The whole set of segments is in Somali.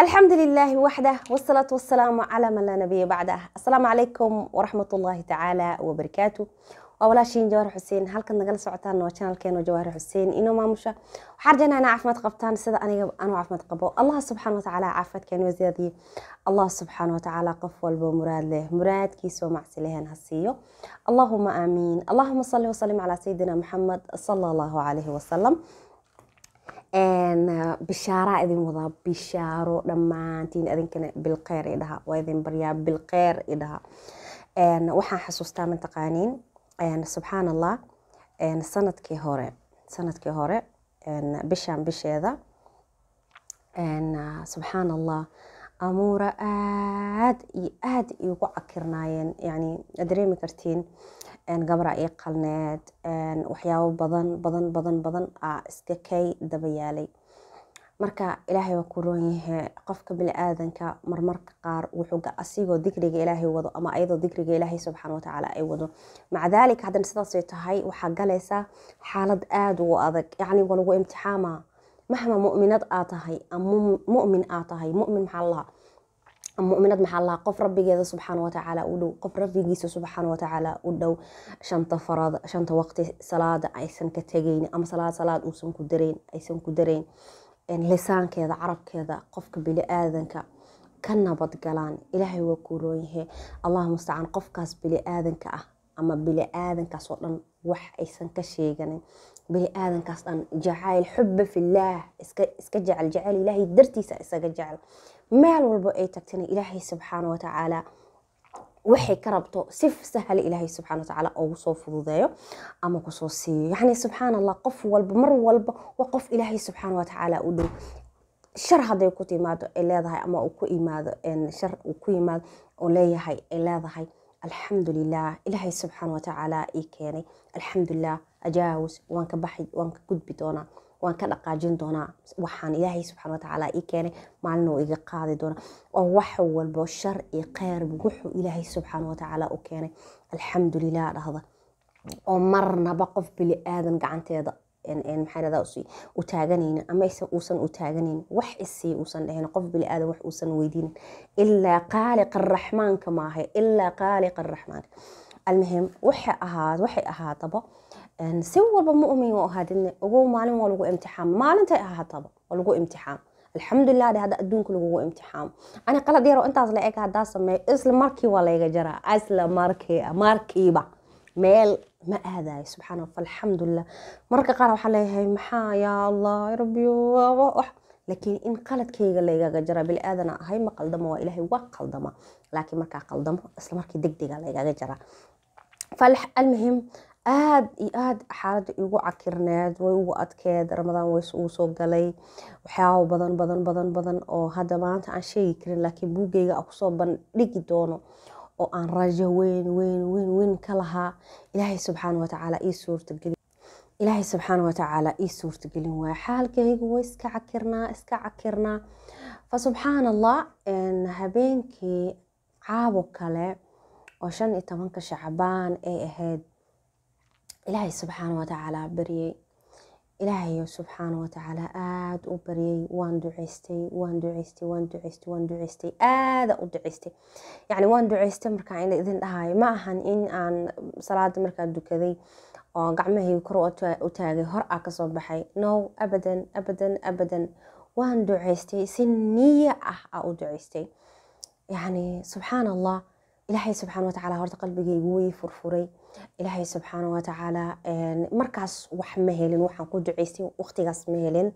الحمد لله وحده والصلاة والسلام على من لا نبي بعده السلام عليكم ورحمة الله تعالى وبركاته أولا شيء جوهر حسين هل كنا جلس وعطانا وشان الكين وجوهر حسين إنه ما مشى وحرجنا أنا عفمت قبطان سد أنا عفمت قبو الله سبحانه وتعالى عفت كين وزيادي الله سبحانه وتعالى قف والبو مراد له مراد كيس ومع سليهن هسيو اللهم آمين اللهم صل وسلم على سيدنا محمد صلى الله عليه وسلم Eh, bishaaraa idin wadaa bishaaro dhammaantiin idinkana bilkheyr idhaha waa idin baryaa bilkheyr dhahaa waxaan xasuustaa mataqaaniin subxaan allah sanadkii hore sanadkii hore bishaan bisheeda subxaan allah amuura aad iyo aad iugu cakirnaayeen yani dareemi kartiin gabra ii qalneed waxyaabo badan badan badan badan aa iska kay daba yaalay marka ilaahay waa ku roon yahay qofka bini-aadanka marmarka qaar wuxuu asigoo dikriga ilaahay wado ama ayadoo dikriga ilaahay subxaana watacaala ay wado maca daalika haddana sidaasay tahay waxaa galaysaa xaalad aada ugu adag yacni waa lagu imtixaamaa maxma muminad aa tahay mumin aa tahay mumin maxaa muminad maxaa qof rabbigeeda subxaana watacaala u dhow qof rabbigiisa subxaana watacaala u dhow shanta farad shanta waqti salaada aysan ka tegayn ama salaad salaad uusan ku darayn aysan ku darayn lisaankeeda carabkeeda qofka bili-aadanka ka nabadgalaan ilaahay waa kuurooyahe allahuma mustacaan qofkaas bili-aadanka ah ama biniaadankaas oo dhan wax aysan ka sheeganin biniaadankaas dhan jacayl xuba fillaah iska jecel jacayl ilaahay dartiisa ah isaga jecel meel walbo ay tagtana ilaahay subxaana watacaala waxay ka rabto si sahal ilaahay subxana watacaala ugu soo fududeeyo ama kusoo siiyo yacni subxaana allah qof walba mar walba waa qof ilaahay subxaana watacaala u dhow shar hadday ku timaado ay leedahay ama uu ku imaado shar uu ku yimaado oo leeyahay ay leedahay alxamdulilaah ilaahay subxaana watacaala ii keenay alxamdulilah ajaawis waan ka baxi waan ka gudbi doonaa waan ka dhaqaajin doonaa waxaan ilaahay subxaana watacaala ii keenay maalin uu iga qaadi doonaa oo wax walbo shar iyo kheyrba wuxuu ilaahay subxaana watacaala u keenay alxamdulilah dhahda oo marnaba qof bili aadan gacanteeda utaaganayn ama uusan u taaganayn wax isii uusan dhahayn qof biniaadan wax uusan weydiinin ilaa qaaliqa raxmaanka maaha ilaa qaaliqa raxmaanka almuhim waxay ahaad waxay ahaataba si walba mu'min oo ahaadina maalin waa lagu imtixaam maalintay ahaataba waa lagu imtixaam alxamdulilah hadda adduunka lagugu imtixaamo ani qalad yaroo intaas la eg haddaa sameeyo isla markii waa layga jaraa isla markiiba meel ma aadayo subxaana alxamdulilah mararka qaar waxaa leeyahay maxaa yaa allah rabbiyo laakiin in qaladkayga laygaga jaraa bini ahay ma qaldamo waa ilaahay waa qaldama laakiin markaa qaldamo isla markii degdega laygaga jaraa almuhim aad iyo aad xaaladda igu cakirneed way ugu adkeed ramadaan ways uu soo galay waxyaaba badan badan badan badan oo hadda maanta aan sheegi karin laakiin buugeyga a kusoo bandhigi doono oo aan rajo weyn weyn weyn weyn ka lahaa ilaahay subxaana watacaala ii suurtageli ilaahay subxaana watacaala ii suurtagelin waaya xaalkaygu way iska cakirnaa iska cakirnaa fa subxaan allah habeenkii caabo kale oo shan iyo tobanka shacbaan ay ahayd ilaahay subxaana watacaala baryey ilaahay subxaana watacaala aada u baryay waan ducaystay waan duceystay waan duceystay waan duceystay aada u duceystay yacni waan duceystay markaa in idin dhahayo ma ahan in aan salaada markaa dukaday oo gacmahayga kor u taagay hor aa kasoo baxay no abadan abadan abadan waan duceystay si niya ah aa u duceystay yacni subxaana allah ilaahay subxaana watacaala horta qalbigaygu way furfuray ilaahay subxaana watacaala markaas wax ma helin waxaan ku ducaystay waqtigaas ma helin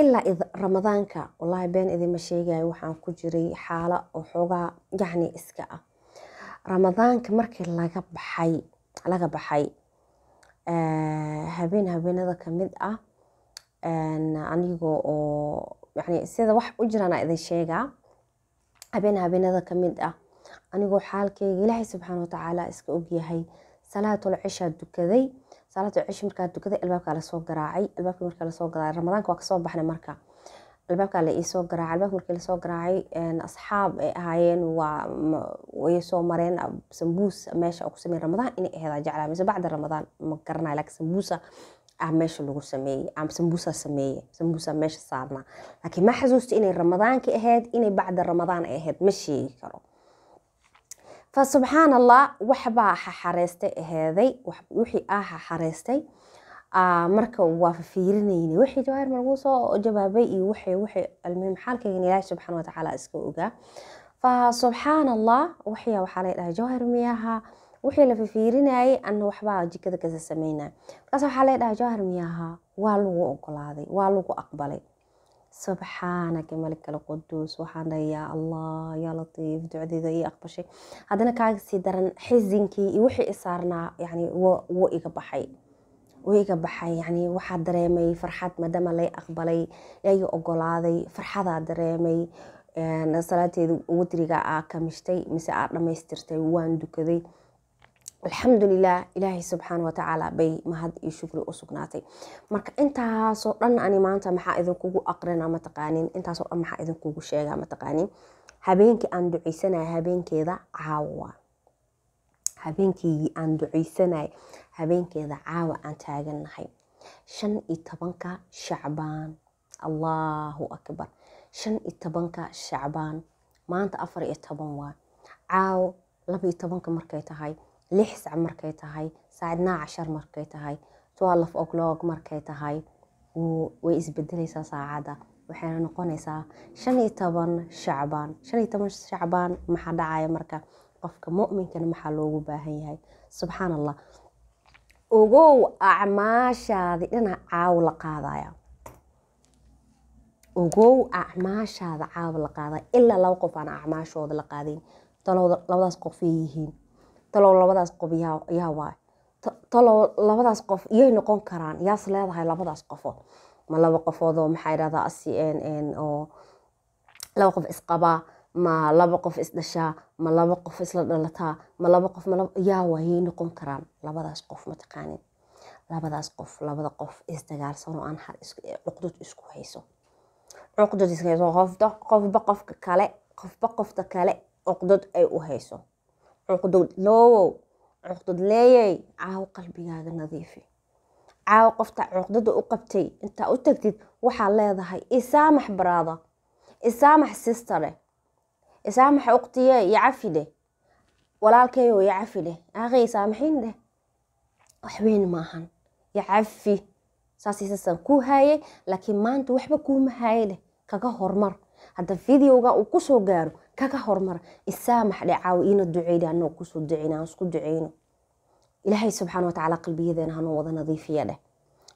ilaa ramadaanka wallaahi been idinma sheegayo waxaan ku jiray xaala oo xoogaa yacni iska ah ramadaanka markii laga baxay laga baxay habeen habeenada ka mid ah anigo oo yani sida wax u jiraan idin sheegaa habeen habeenada kamid ah anigoo xaalkeyga ilaahay subxaana watacaala iska ogyahay salaatul cishaa dukaday salaatul cish markaa dukaday albaabkaa lasoo garaacay albaabkii markaa lasoo garaacay ramadaanka waa kasoo baxnay marka albaabkaa la iisoo garaacay albaabka markii lasoo garaacay asxaab ay ahaayeen waa way soo mareen sambuus meesha ku sameeyey ramadaan inay aheeda jeclaa mise bacda ramadaan ma garanayo laakiin sambuusa ah meesha lagu sameeyey ama sambuusa sameeye sambuusa meesha saarnaa laakiin ma xasuusta inay ramadaanka ahayd inay bacda ramadaan ay ahayd ma sheegi karo fa subxaan allah waxbaa xaxareystay aheeday wixii aa xaxareystay marka waa fafiirinayna wixii jawaahirma lagu soo jawaabay iyo wixii wixii almuhim xaalkaygan ilaahi subxaana watacaala iska ogaa fa subxaan allah waxyaa waxaa la dhahay jawaahir miyaha wixii la fifiirinayay ana waxbaa jikada kasa sameynaya markaas waxaa la dhahay jawaahir miyaha waa lagu ogolaaday waa lagu aqbalay subxaanaka malikal quduus waxaan dhahay yaa allah yaa latiif ducdeeda ii aqbashay haddana kaaga sii daran xisinkii iyo wixii isaarnaa yani wuu iga baxay wuu iga baxay yani waxaa dareemay farxad maadaama lay aqbalay laiga ogolaaday farxadaa dareemay salaateeda wadriga aa kamishtay mise aa dhammaystirtay waan dukaday alxamdulilah ilaahay subxaana watacaala bay mahad iyo shukri u sugnaatay marka intaasoo dhan ani maanta maxaa idinkugu aqrina mataqaanin intaasoo dhan maxaa idinkugu sheegaa mataqaanin habeenkii aan duceysanaya habeenkeeda caawa habeenkeygii aan duceysanaya habeenkeeda caawa aan taagannahay shan iyo tobanka shacbaan allahu akbar shan iyo tobanka shacbaan maanta afar iyo toban waa caawo laba iyo tobanka markay tahay lix sac markay tahay saacadnaa cashar markay tahay twelve o'clock markay tahay way isbedeleysaa saacada waxayna noqonaysaa shan iyo toban shacbaan shan iyo toban shacbaan maxaa dhacaya marka qofka mu'minkana maxaa loogu baahan yahay subxaan allah ogow acmaashaadi dhinac caaw la qaadaya ogow acmaashaada caaw la qaadaya ilaa laba qof acmaashooda la qaadayn labadaas qofay yihiin talow labadaas qof yaa talow labadaas qof yay noqon karaan yaas leedahay labadaas qofood ma laba qofood oo maxaa yidhahdaa oo laba qof isqabaa ma laba qof isdhashaa ma laba qof isla dhalataa ma laba qof yaa yay noqon karaan labadaas qof mataqaanin labadaas qof labada qof isdagaalsanoo aan cuqdad isku hayso cuqdad isku qofba qofka kale qofba qofta kale cuqdad ay u hayso cuqdadloowow cuqdadleeyey caawo qalbigaaga nadiifi caawo qofta cuqdada u qabtay intaa u tagtid waxaa leedahay isaamax baraada isaamax sistare isaamax uqtiye yacafidhe walaalkeeyo yacafidhe aaqey saamaxiin waxweyn maahan yacafi saasii kuu haayay laakiin maanta waxba kuuma haayadheh kaga hormar hadda videoga uu kusoo gaaro kaga hormar isaamax dhecaaw iina duceyna anoo kusoo duceyna aan isku duceyno ilaahay subxaana watacaala qalbiyadeena hanoo wada nadiifiya dheh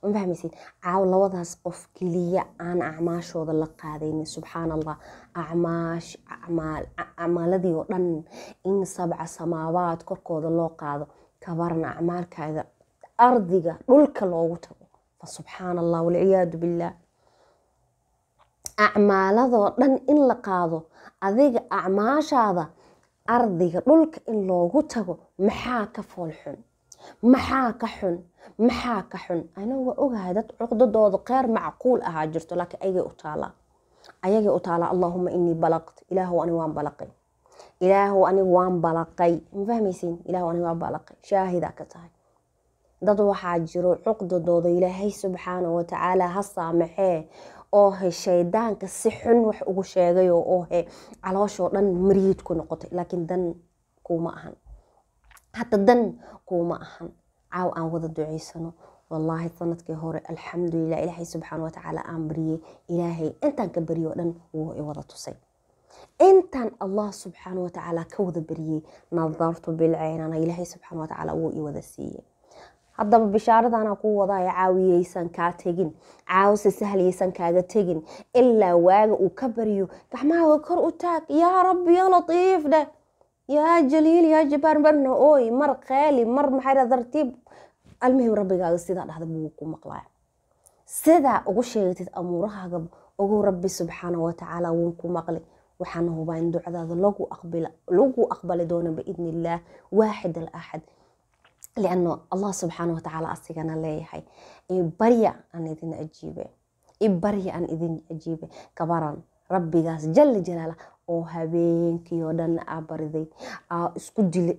ma fahmaysid caaw labadaas qof keliya aan acmaashooda la qaadaynin subxaana allah acmaaladii oo dhan in sabca samaabaad korkooda loo qaado kabaran acmaalkaada ardiga dhulka loogu tago fa subxaana allah walciyaadu billaah acmaaladoo dhan in la qaado adiga acmaashaada ardiga dhulka in loogu tago maxaa ka foolxun maxaa ka xun maxaa ka xun anuu waa ogahay dad cuqdadooda qeyr macquul ahaa jirto laakiin ayagay u taalaa ayagay u taalaa allaahuma inii balaqt ilaahow ani waan balaqay ilaahow anigu waan balaqay ma fahmaysiin ilaahow anigu waan balaqay shaahidaa ka tahay dad waxaa jiro cuqdadooda ilaahay subxaana watacaala ha saamaxee oohe shaydaanka si xun wax ugu sheegayo oohe calooshoo dhan mariid ku noqotay laakiin dan kuuma ahan hata dan kuuma ahan caaw aan wada ducaysano wallaahi sanadkii hore alxamdulilah ilaahay subxaana watacaala aan baryey ilaahay intaan ka baryo dhan wuu i tusay intaan allah subxaana watacaala ka wada baryey nadartu bilceyn ana ilaahay subxaana watacaala wuu i wada siiyey haddaba bishaaradanaa kuu wadaaya caawiyaysan kaa tegin caawisa sahlayaysan kaaga tegin ilaa waaga uu ka baryo gaxmahaga kor u taag yaa rabbi ya latiif dheh yaa jaliil yaa jabaar marna ooy mar qeeli mar maxay tartiib almuhim rabbigaaga sidaa dhahda buu ku maqlaa sidaa ugu sheegatid amuurahaaga ugu rabbi subxaana watacaala wuun ku maqli waxaana hubaa in ducadaada lagu aqbali doono biidni illaah waaxid al axad lianno allah subxaana watacaala asigana leeyahay ibarya aan idin ajiibe ibarya aan idin ajiibe kabaran rabbigaas jalla jalaala oo habeenkii oo dhan aa bariday aa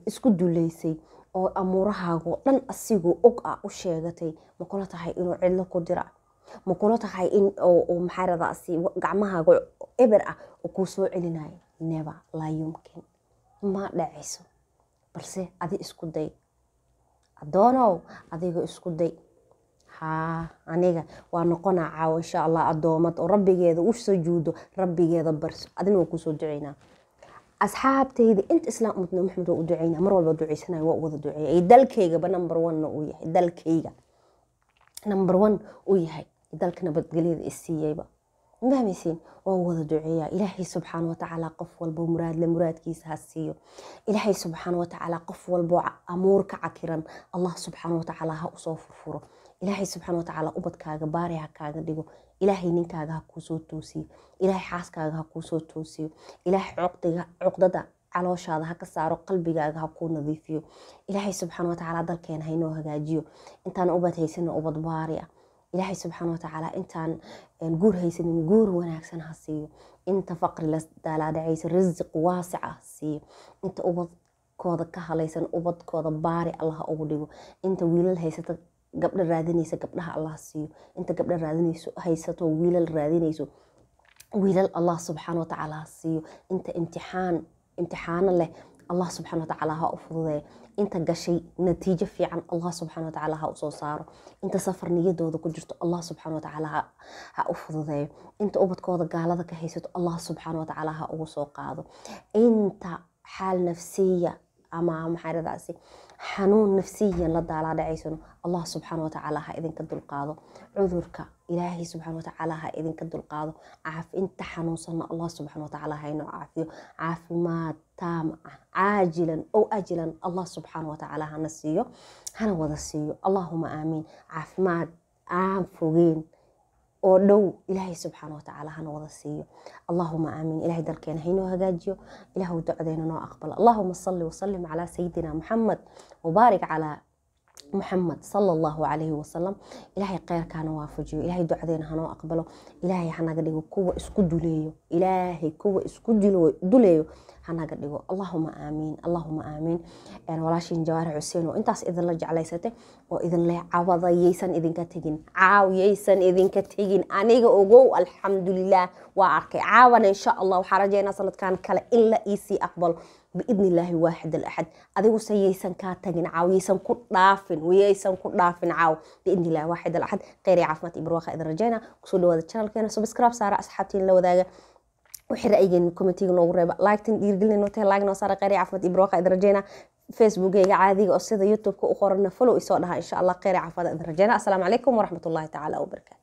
isku dulaysay oo amuurahaago dhan asigoo og ah u sheegatay ma kula tahay inuu cidlo ku dira ma kula tahay in maxaa radaas gacmahaago eber ah oo kuu soo celinayo neba ma dhacayso balse isku day adoonow adiga isku day haa aniga waa noqonaa caawo insha allah adoomad oo rabbigeeda u sujuudo rabbigeeda barso adina waa kuusoo ducaynaa asxaabtayda inta islaam ummadna maxamed waa u ducayna mar walba ducaysanaya waa u wada duceeya iyo dalkaygaba number one-na uu yahay dalkayga number one uu yahay dalka nabadgelyada isiiyeyba mafahmaysiin waan wada duceeyaa ilaahay subxaana watacaala qof walbo muraadle muraadkiisa ha siiyo ilaahay subxaana watacaala qof walbo amuur ka cakiran allah subxaana watacaala ha usoo furfuro ilaahay subxaana watacaala ubadkaaga baari ha kaaga dhigo ilaahay ninkaaga ha kuusoo toosiyo ilaahay xaaskaaga ha kuusoo toosiyo ilaahay cuqdada calooshaada ha ka saaro qalbigaaga ha kuu nadiifiyo ilaahay subxaana watacaala dalkeena hainoo hagaajiyo intaan ubad haysana ubad baari ah ilaahay subxaana watacaala intaan guur haysanin guur wanaagsan ha siiyo inta faqri la daalaadhacaysa risiq waasic ah siiyo inta ubadkooda ka halaysan ubadkooda baari allaha ugu dhigo inta wiilal haysata gabdho raadinaysa gabdhaha allah siiyo inta gabdho raadinayso haysato wiilal raadinayso wiilal allah subxaana watacaala ha siiyo inta imtixaan imtixaano leh allah subxana watacaala ha u fududee inta gashay natiijo fiican allah subxana watacaala ha usoo saaro inta safar niyadooda ku jirto allah subxana watacaala ha u fududeeyo inta ubadkooda gaalada ka haysato allah subxaana watacaala ha ugu soo qaado inta xaal nafsiya ama maxaaradaasi xanuun nafsiyan la daalaa dhacaysano allah subxaana watacaala ha idinka dulqaado cudurka ilaahay subxana watacaala ha idinka dulqaado caaf inta xanuunsanna allah subxana watacaala hayno caafiyo caafimaad taam ah caajilan ow ajilan allah subxaana watacaala hana siiyo hana wada siiyo allaahuma aamiin caafimaad aan fogeen oo dhow ilaahay subxaana watacaala hana wada siiyo allahuma aamiin ilahay dalkeena haynoo hagaajiyo ilaahu docdeena noo aqbalo allahuma salli wasalim calaa sayidina maxamed wabaarik calaa محمد صلى الله عليه وسلم إلهي خير كان وافجيو إلهي دعدين هنو أقبلو إلهي حنا قديو كوة اسكو دوليو إلهي كوة اسكو دوليو هنقدر اللهم آمين اللهم آمين أنا يعني ولا شيء جوار حسين وأنت أس إذا رجع لي سته وإذا لا عوض ييسن إذا كتجين عاو ييسن إذا كتجين أنا جو الحمد لله وأرك عاون إن شاء الله وحرجينا صلت كان كلا إلا إيسي أقبل بإذن الله واحد الأحد أذو سييسن كاتجين عاو ييسن كل ضافن وييسن كل ضافن عاو بإذن الله واحد الأحد غير عفمة إبروخ إذا رجعنا كسول هذا القناة كنا سبسكرايب صار أصحابتي لو ذا وحر أيجن كومنتيج نوريبا لايكتن ديرجلنا نوتها لايك نصارى قري عفوت إبروقة إدرجينا فيسبوك يا عادي أو سيدا يوتيوب كو أخرنا فولو إسوء إن شاء الله قري عفوت إدرجينا السلام عليكم ورحمة الله تعالى وبركاته